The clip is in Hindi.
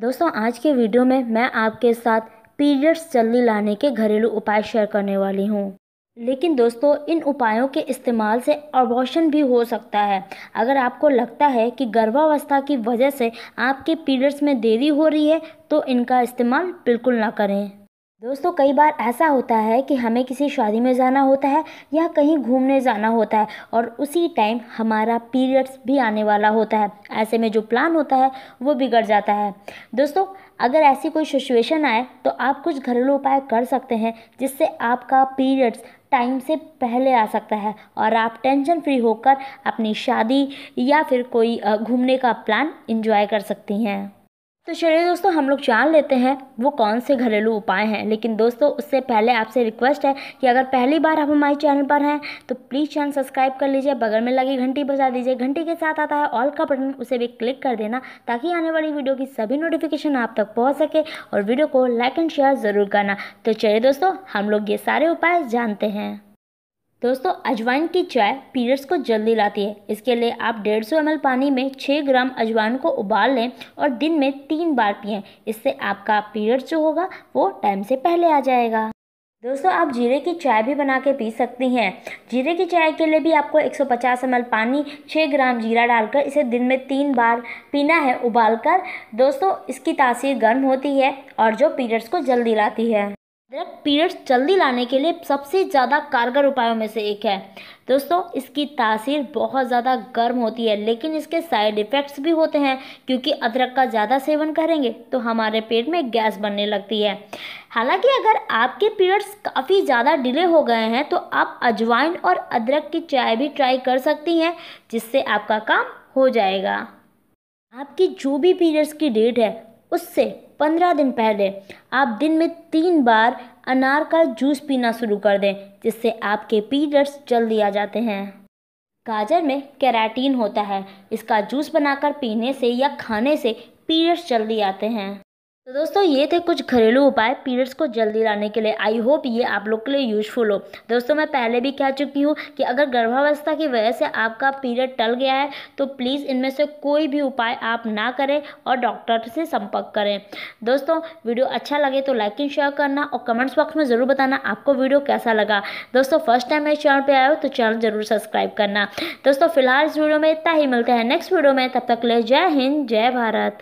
दोस्तों आज के वीडियो में मैं आपके साथ पीरियड्स जल्दी लाने के घरेलू उपाय शेयर करने वाली हूँ लेकिन दोस्तों इन उपायों के इस्तेमाल से अबॉर्शन भी हो सकता है अगर आपको लगता है कि गर्भावस्था की वजह से आपके पीरियड्स में देरी हो रही है तो इनका इस्तेमाल बिल्कुल ना करें दोस्तों कई बार ऐसा होता है कि हमें किसी शादी में जाना होता है या कहीं घूमने जाना होता है और उसी टाइम हमारा पीरियड्स भी आने वाला होता है ऐसे में जो प्लान होता है वो बिगड़ जाता है दोस्तों अगर ऐसी कोई सिचुएशन आए तो आप कुछ घरेलू उपाय कर सकते हैं जिससे आपका पीरियड्स टाइम से पहले आ सकता है और आप टेंशन फ्री होकर अपनी शादी या फिर कोई घूमने का प्लान इंजॉय कर सकती हैं तो चलिए दोस्तों हम लोग जान लेते हैं वो कौन से घरेलू उपाय हैं लेकिन दोस्तों उससे पहले आपसे रिक्वेस्ट है कि अगर पहली बार आप हमारे चैनल पर हैं तो प्लीज़ चैनल सब्सक्राइब कर लीजिए बगल में लगी घंटी बजा दीजिए घंटी के साथ आता है ऑल का बटन उसे भी क्लिक कर देना ताकि आने वाली वीडियो की सभी नोटिफिकेशन आप तक पहुँच सके और वीडियो को लाइक एंड शेयर ज़रूर करना तो चलिए दोस्तों हम लोग ये सारे उपाय जानते हैं दोस्तों अजवाइन की चाय पीरियड्स को जल्दी लाती है इसके लिए आप 150 सौ पानी में 6 ग्राम अजवाइन को उबाल लें और दिन में तीन बार पिएं इससे आपका पीरियड्स जो होगा वो टाइम से पहले आ जाएगा दोस्तों आप जीरे की चाय भी बना के पी सकती हैं जीरे की चाय के लिए भी आपको 150 सौ पानी 6 ग्राम जीरा डालकर इसे दिन में तीन बार पीना है उबालकर दोस्तों इसकी तासीर गर्म होती है और जो पीरियड्स को जल्दी लाती है ब्लड पीरियड्स जल्दी लाने के लिए सबसे ज़्यादा कारगर उपायों में से एक है दोस्तों इसकी तासीर बहुत ज़्यादा गर्म होती है लेकिन इसके साइड इफ़ेक्ट्स भी होते हैं क्योंकि अदरक का ज़्यादा सेवन करेंगे तो हमारे पेट में गैस बनने लगती है हालांकि अगर आपके पीरियड्स काफ़ी ज़्यादा डिले हो गए हैं तो आप अजवाइन और अदरक की चाय भी ट्राई कर सकती हैं जिससे आपका काम हो जाएगा आपकी जो भी पीरियड्स की डेट है उससे पंद्रह दिन पहले आप दिन में तीन बार अनार का जूस पीना शुरू कर दें जिससे आपके पीरियड्स जल्दी आ जाते हैं गाजर में कैराटीन होता है इसका जूस बनाकर पीने से या खाने से पीरियड्स जल्दी आते हैं तो दोस्तों ये थे कुछ घरेलू उपाय पीरियड्स को जल्दी लाने के लिए आई होप ये आप लोग के लिए यूजफुल हो दोस्तों मैं पहले भी कह चुकी हूँ कि अगर गर्भावस्था की वजह से आपका पीरियड टल गया है तो प्लीज़ इनमें से कोई भी उपाय आप ना करें और डॉक्टर से संपर्क करें दोस्तों वीडियो अच्छा लगे तो लाइक एंड शेयर करना और कमेंट्स बॉक्स में ज़रूर बताना आपको वीडियो कैसा लगा दोस्तों फर्स्ट टाइम मेरे चैनल पर आए हो तो चैनल ज़रूर सब्सक्राइब करना दोस्तों फिलहाल इस वीडियो में इतना ही मिलता है नेक्स्ट वीडियो में तब तक ले जय हिंद जय भारत